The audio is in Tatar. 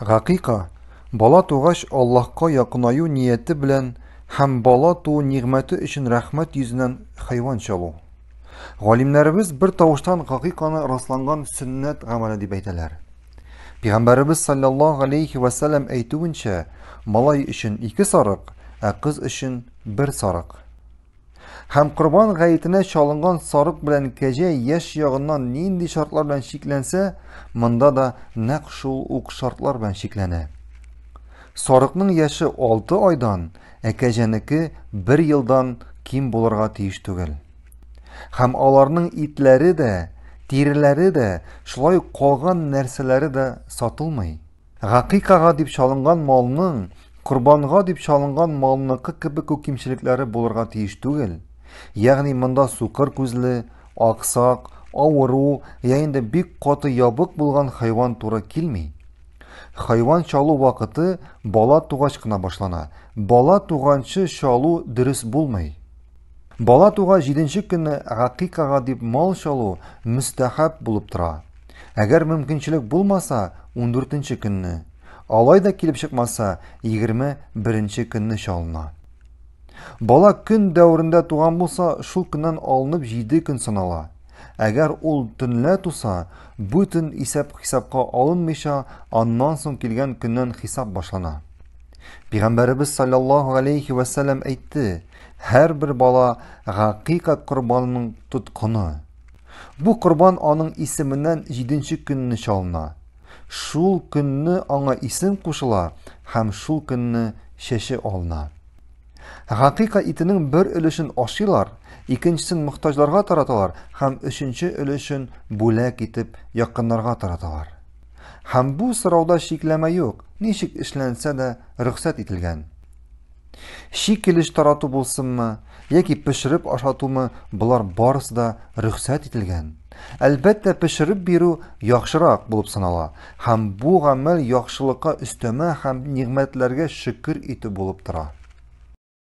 Хәқиқа, бала тугач Аллаһка якынлау нияەتی белән һәм бала ту нигъмәти өчен рәхмәт юзүнен хайван чалу. Гәлимләребез бер тавыштан хақиқаны расланган sünнәт гамәле дип әйтәләр. Пәйгамбәрбез саллаллаһу алейхи ва сәлам әйтү малай өчен 2 сарык, агыз өчен 1 сарык һәм Курбан гаетенә чалынган сарык белән кәҗә яш ягыннан нинди шартлар белән шикләнсә, монда да нәкъ шул ук шартлар белән шикләнә. Сарыкның яше 6 айдан, ә кәҗәнеке 1 елдан ким буларга тиеш түгел. Һәм аларның итләре дә, тирләре дә, шулай калган нәрсәләре дә сатылмый. Гақиқага дип чалынган малның Курбанга дип чалынган малныкы кибек ук кимчилекләре булырга тиеш түгел. яғни мұнда суқыр көзілі, ақсақ ауру яғни бек қаты ябық болған хайуан тура келмей Хайван шалу уақыты бала туғаш қына башлана бала туғаншы шалу дұрыс болмай бала туға жетінші күні ғақиқаға деп мал шалу мүстәхап болып тұра әгәр мүмкіншілік болмаса 14 төртінші күні алайда келіп шықмаса 21 бірінші күні шалына Бала күн дәвриндә туган булса, шул көннән алынып 7 көн санала. Әгәр ул төнлә туса, бүтән исәп-хисапка алынмыйча, аннан соң килгән көннән хисап башлана. Пәйгамбәрбез саллаллаһу алейхи ва саллам әйтте: "Һәр бер бала гақиқа курбанның тутқыны. Бу курбан аның исеменнән 7нче көнне Шул көнне аңа исем кушыла һәм шул көнне шеше алына." Хақиқа итінің бір үлішін ашилар, икіншісін мұқтажларға тараталар, һәм үшінші үлішін бүләк итеп яқынларға тараталар. Һәм бу сұрауда шикләмә юк, ничек эшләнсә дә рөхсәт ителгән. Шик килеш тарату булсынмы, яки пешереп ашатумы, булар барысы да рөхсәт ителгән. Әлбәттә, пешереп бирү яхшырак булып санала һәм бу гамәл яхшылыкка өстәмә һәм нигъмәтләргә шөкер итү булып тора.